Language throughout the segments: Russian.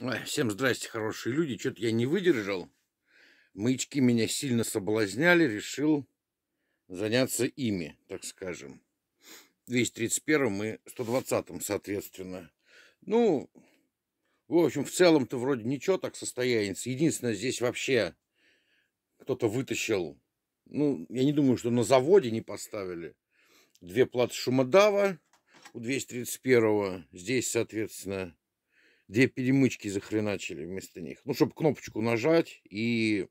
Ой, всем здрасте, хорошие люди. Что-то я не выдержал. Маячки меня сильно соблазняли. Решил заняться ими, так скажем. 231 и 120 соответственно. Ну, в общем, в целом-то вроде ничего так состояние. Единственное, здесь вообще кто-то вытащил. Ну, я не думаю, что на заводе не поставили. Две платы шумодава у 231 -го. Здесь, соответственно, две перемычки захреначили вместо них. Ну, чтобы кнопочку нажать, и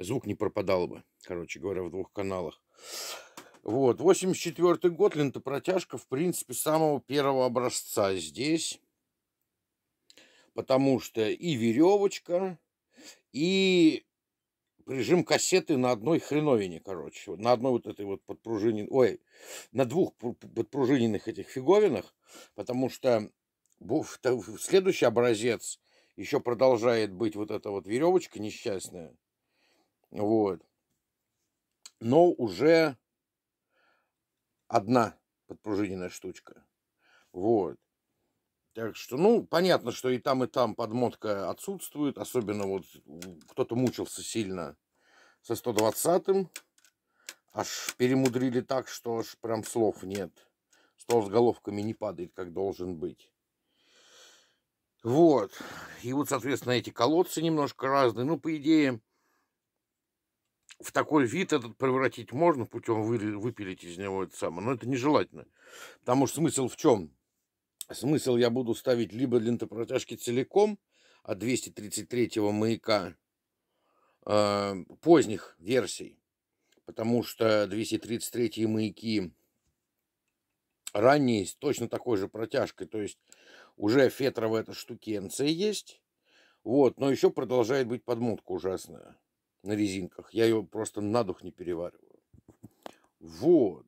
звук не пропадал бы, короче говоря, в двух каналах. Вот, 84 год, лентопротяжка, в принципе, самого первого образца здесь. Потому что и веревочка, и режим кассеты на одной хреновине, короче. На одной вот этой вот подпружиненной... Ой, на двух подпружиненных этих фиговинах. Потому что следующий образец еще продолжает быть вот эта вот веревочка несчастная. Вот. Но уже одна подпружиненная штучка. Вот. Так что, ну, понятно, что и там, и там подмотка отсутствует. Особенно вот кто-то мучился сильно со 120-м. Аж перемудрили так, что аж прям слов нет. Стол с головками не падает, как должен быть. Вот. И вот, соответственно, эти колодцы немножко разные. Ну, по идее, в такой вид этот превратить можно путем выпилить из него это самое. Но это нежелательно. Потому что смысл в чем? Смысл я буду ставить либо лентопротяжки целиком от 233-го маяка э, поздних версий. Потому что 233 маяки ранние с точно такой же протяжкой. То есть уже Фетрова эта штукенция есть. Вот, но еще продолжает быть подмотка ужасная на резинках. Я ее просто на дух не перевариваю. Вот.